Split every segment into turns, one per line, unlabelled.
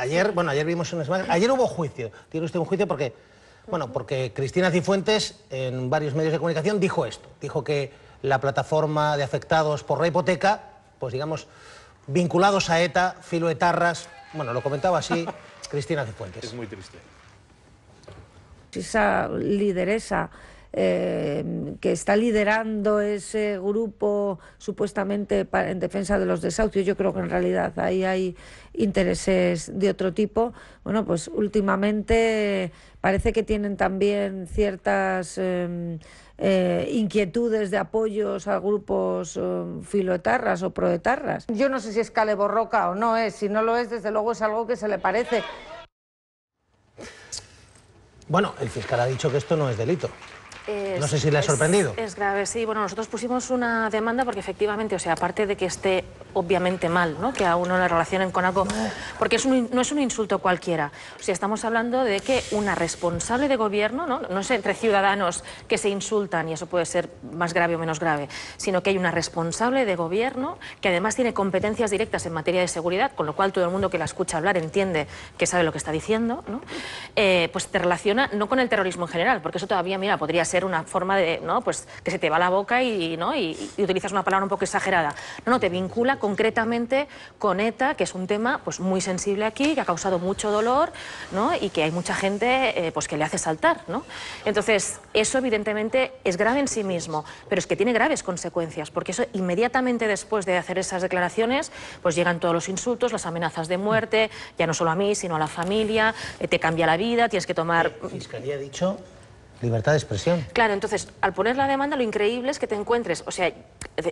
Ayer, bueno, ayer vimos Ayer hubo juicio. Tiene usted un juicio porque, bueno, porque Cristina Cifuentes en varios medios de comunicación dijo esto. Dijo que la plataforma de afectados por la hipoteca, pues digamos, vinculados a ETA, filoetarras, bueno, lo comentaba así Cristina Cifuentes. Es muy triste.
Esa lideresa eh, que está liderando ese grupo supuestamente en defensa de los desahucios. Yo creo que en realidad ahí hay intereses de otro tipo. Bueno, pues últimamente parece que tienen también ciertas em, eh, inquietudes de apoyos a grupos filotarras eh, filoetarras o proetarras. Yo no sé si es caleborroca o no es, si no lo es, desde luego es algo que se le parece.
Bueno, el fiscal ha dicho que esto no es
delito no sé si le ha sorprendido. Es, grave, sí. Bueno, nosotros pusimos una demanda porque efectivamente, o sea, aparte de que esté obviamente mal, ¿no? Que a uno le relacionen con algo, porque no es un insulto cualquiera. O estamos hablando de que una responsable de gobierno, ¿no? No es entre ciudadanos que se insultan y eso puede ser más grave o menos grave, sino que hay una responsable de gobierno que además tiene competencias directas en materia de seguridad, con lo cual todo el mundo que la escucha hablar entiende que sabe lo que está diciendo, ¿no? Eh, pues te relaciona no con el terrorismo en general, porque eso todavía, mira, podría ser ser una forma de, ¿no? Pues que se te va la boca y, ¿no? y, utilizas una palabra un poco exagerada. No, no, te vincula concretamente con ETA, que es un tema pues muy sensible aquí, que ha causado mucho dolor, ¿no? Y que hay mucha gente eh, pues que le hace saltar, ¿no? Entonces, eso evidentemente es grave en sí mismo, pero es que tiene graves consecuencias, porque eso inmediatamente después de hacer esas declaraciones, pues llegan todos los insultos, las amenazas de muerte, ya no solo a mí, sino a la familia, eh, te cambia la vida, tienes que tomar... Eh, Fiscalía ha dicho
libertad de expresión.
Claro, entonces, al poner la demanda, lo increíble es que te encuentres, o sea,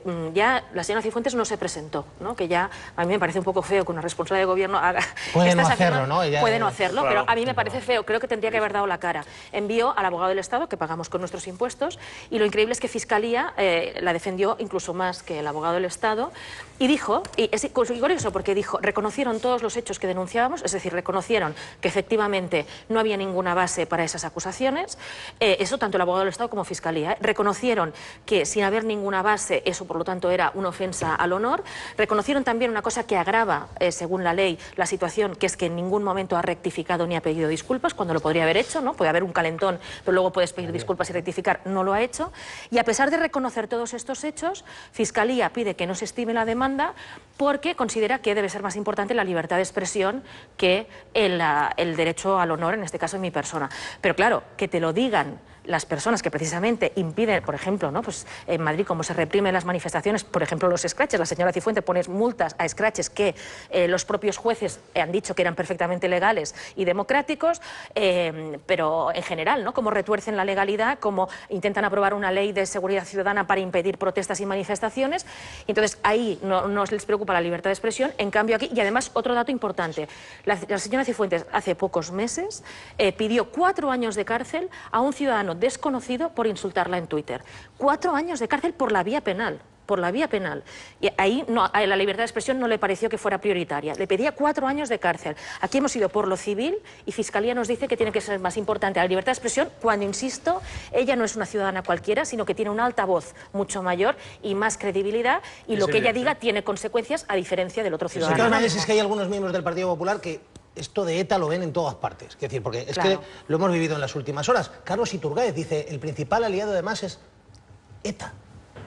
mm, ya la señora Cifuentes no se presentó, ¿no? Que ya a mí me parece un poco feo que una responsable de gobierno haga... Puede no hacerlo, ¿no? puede no hacerlo, pero a mí me parece feo, creo que tendría que haber dado la cara. Envió al abogado del Estado, que pagamos con nuestros impuestos, y lo increíble es que Fiscalía eh, la defendió incluso más que el abogado del Estado, y dijo, y es curioso porque dijo, reconocieron todos los hechos que denunciábamos, es decir, reconocieron que efectivamente no había ninguna base para esas acusaciones, eh, eso tanto el abogado del Estado como Fiscalía. ¿eh? reconocieron que sin haber ninguna base, eso por lo tanto era una ofensa al honor. Reconocieron también una cosa que agrava, eh, según la ley, la situación, que es que en ningún momento ha rectificado ni ha pedido disculpas, cuando lo podría haber hecho, ¿no? Puede haber un calentón, pero luego puedes pedir disculpas y rectificar. No lo ha hecho. Y a pesar de reconocer todos estos hechos, Fiscalía pide que no se estime la demanda porque considera que debe ser más importante la libertad de expresión que el, el derecho al honor, en este caso en mi persona. Pero claro, que te lo digan las personas que precisamente impiden, por ejemplo, ¿no? pues en Madrid cómo se reprimen las manifestaciones, por ejemplo los escraches, la señora Cifuente pone multas a escraches que eh, los propios jueces han dicho que eran perfectamente legales y democráticos, em, pero en general, ¿no? cómo retuercen la legalidad, cómo intentan aprobar una ley de seguridad ciudadana para impedir protestas y manifestaciones, entonces ahí no, les preocupa la libertad de expresión, en cambio aquí, y además otro dato importante, la, señora Cifuentes hace pocos meses eh, pidió cuatro años de cárcel a un ciudadano desconocido por insultarla en Twitter. Cuatro años de cárcel por la vía penal por la vía penal. Y ahí no, la libertad de expresión no le pareció que fuera prioritaria. Le pedía cuatro años de cárcel. Aquí hemos ido por lo civil y Fiscalía nos dice que tiene que ser más importante la libertad de expresión cuando, insisto, ella no es una ciudadana cualquiera, sino que tiene una alta voz mucho mayor y más credibilidad y lo que ella diga tiene consecuencias a diferencia del otro ciudadano. Sí, es
que hay algunos miembros del Partido Popular que esto de ETA lo ven en todas partes. Es decir, porque es que lo hemos vivido en las últimas horas. Carlos Iturgaez dice, el principal aliado de Más es ETA.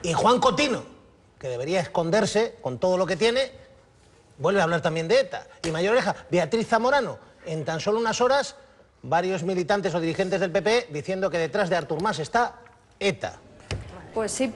Y Juan Cotino, que debería esconderse con todo lo que tiene, vuelve a hablar también de ETA. Y Mayor Oreja, Beatriz Zamorano, en tan solo unas horas, varios militantes o dirigentes del PP e diciendo que detrás de Artur Mas está ETA. Pues sí,